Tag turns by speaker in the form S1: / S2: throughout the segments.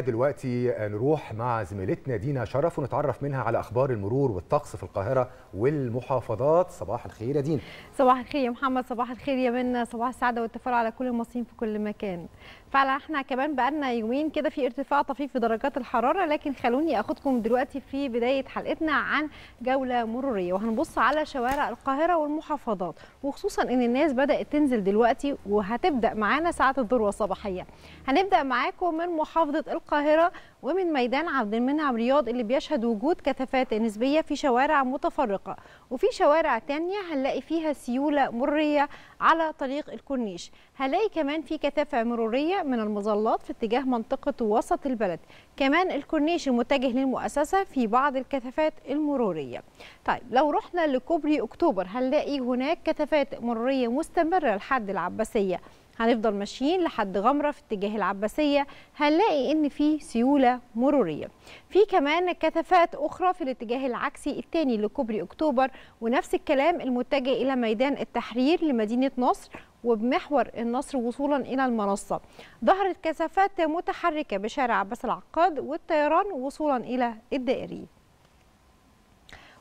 S1: دلوقتي نروح مع زميلتنا دينا شرف ونتعرف منها على اخبار المرور والطقس في القاهره والمحافظات صباح الخير يا دينا صباح الخير يا محمد صباح الخير يا منى صباح السعاده والتفاؤل على كل المصريين في كل مكان فعلا احنا كمان بقالنا يومين كده في ارتفاع طفيف في درجات الحراره لكن خلوني اخدكم دلوقتي في بدايه حلقتنا عن جوله مروريه وهنبص على شوارع القاهره والمحافظات وخصوصا ان الناس بدات تنزل دلوقتي وهتبدا معانا ساعه الذروه الصباحيه هنبدا معاكم من محافظه القاهرة ومن ميدان عبد المنعم رياض اللي بيشهد وجود كثافات نسبية في شوارع متفرقة وفي شوارع تانية هنلاقي فيها سيولة مرية على طريق الكورنيش هنلاقي كمان في كثافة مرورية من المظلات في اتجاه منطقة وسط البلد كمان الكورنيش المتجه للمؤسسة في بعض الكثافات المرورية طيب لو رحنا لكوبري أكتوبر هنلاقي هناك كثافات مرورية مستمرة لحد العباسية هنفضل ماشيين لحد غمره في اتجاه العباسيه هنلاقي ان في سيوله مروريه في كمان كثافات اخرى في الاتجاه العكسي الثاني لكوبري اكتوبر ونفس الكلام المتجه الى ميدان التحرير لمدينه نصر وبمحور النصر وصولا الى المنصه ظهرت كثافات متحركه بشارع عباس العقاد والطيران وصولا الى الدائريه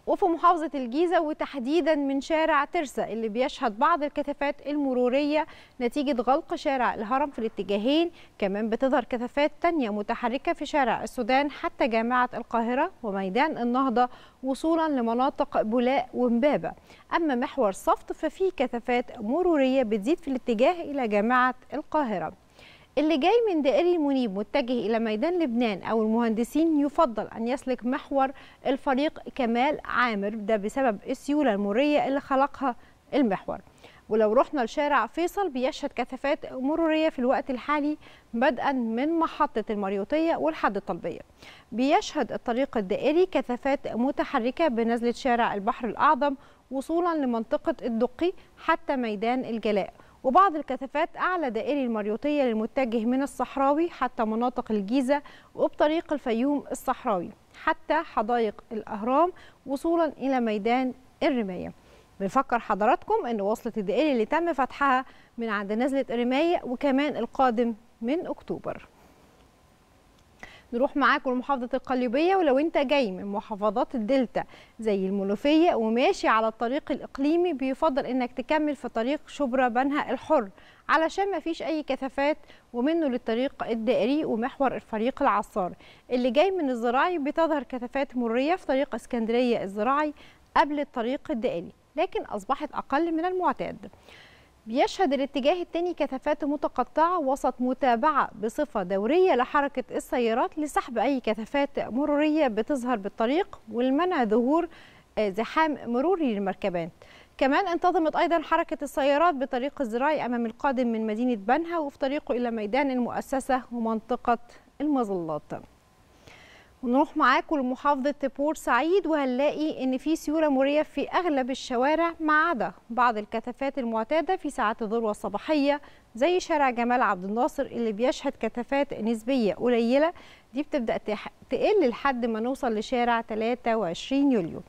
S1: وفي محافظة الجيزة وتحديدا من شارع ترسا اللي بيشهد بعض الكثافات المرورية نتيجة غلق شارع الهرم في الاتجاهين كمان بتظهر كثافات تانية متحركة في شارع السودان حتى جامعة القاهرة وميدان النهضة وصولا لمناطق بولاق ومبابة أما محور صفت ففي كثافات مرورية بتزيد في الاتجاه إلى جامعة القاهرة اللي جاي من دائري المنيب متجه إلى ميدان لبنان أو المهندسين يفضل أن يسلك محور الفريق كمال عامر ده بسبب السيولة المرية اللي خلقها المحور ولو رحنا لشارع فيصل بيشهد كثافات مرورية في الوقت الحالي بدءا من محطة المريوطية والحد الطلبية بيشهد الطريق الدائري كثافات متحركة بنزلة شارع البحر الأعظم وصولا لمنطقة الدقي حتى ميدان الجلاء وبعض الكثافات أعلى دائري المريوطية للمتجه من الصحراوي حتى مناطق الجيزة وبطريق الفيوم الصحراوي حتى حدائق الأهرام وصولا إلى ميدان الرماية بنفكر حضراتكم أن وصلة الدائري اللي تم فتحها من عند نزلة الرماية وكمان القادم من أكتوبر نروح معاكم لمحافظه القليوبيه ولو انت جاي من محافظات الدلتا زي المنوفيه وماشي على الطريق الاقليمي بيفضل انك تكمل في طريق شبرا بنها الحر علشان ما فيش اي كثافات ومنه للطريق الدائري ومحور الفريق العصار اللي جاي من الزراعي بتظهر كثافات مريه في طريق اسكندريه الزراعي قبل الطريق الدائري لكن اصبحت اقل من المعتاد بيشهد الاتجاه الثاني كثافات متقطعة وسط متابعة بصفة دورية لحركة السيارات لسحب أي كثافات مرورية بتظهر بالطريق والمنع ظهور آه، زحام مروري للمركبات كمان انتظمت أيضا حركة السيارات بطريق الزراعي أمام القادم من مدينة بنها وفي طريقه إلى ميدان المؤسسة ومنطقة المظلات ونروح معاكم لمحافظة بورسعيد وهنلاقي إن في سيولة مريه في أغلب الشوارع ما عدا بعض الكثافات المعتادة في ساعات الذروة الصباحية زي شارع جمال عبد الناصر اللي بيشهد كثافات نسبية قليلة دي بتبدأ تقل لحد ما نوصل لشارع 23 يوليو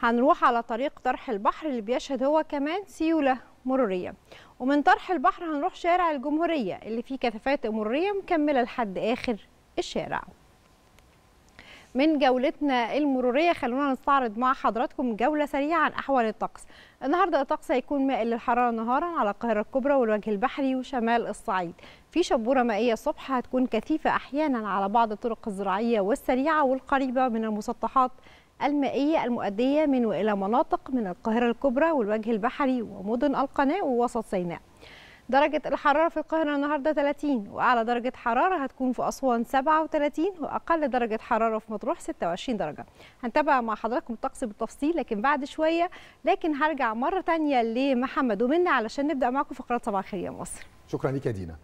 S1: هنروح على طريق طرح البحر اللي بيشهد هو كمان سيولة مرورية ومن طرح البحر هنروح شارع الجمهورية اللي فيه كثافات مرورية مكملة لحد آخر الشارع من جولتنا المروريه خلونا نستعرض مع حضراتكم جوله سريعه عن احوال الطقس النهارده الطقس هيكون مائل للحراره نهارا على القاهره الكبرى والوجه البحري وشمال الصعيد في شبوره مائيه الصبح هتكون كثيفه احيانا على بعض الطرق الزراعيه والسريعه والقريبه من المسطحات المائية المؤدية من وإلى مناطق من القاهرة الكبرى والوجه البحري ومدن القناة ووسط سيناء درجة الحرارة في القاهرة النهاردة 30 وأعلى درجة حرارة هتكون في أسوان 37 وأقل درجة حرارة في مطروح 26 درجة هنتابع مع حضراتكم الطقس بالتفصيل لكن بعد شوية لكن هرجع مرة تانية لمحمد ومنى علشان نبدأ معكم فقرات صباح الخير يا مصر شكرا ليك يا دينا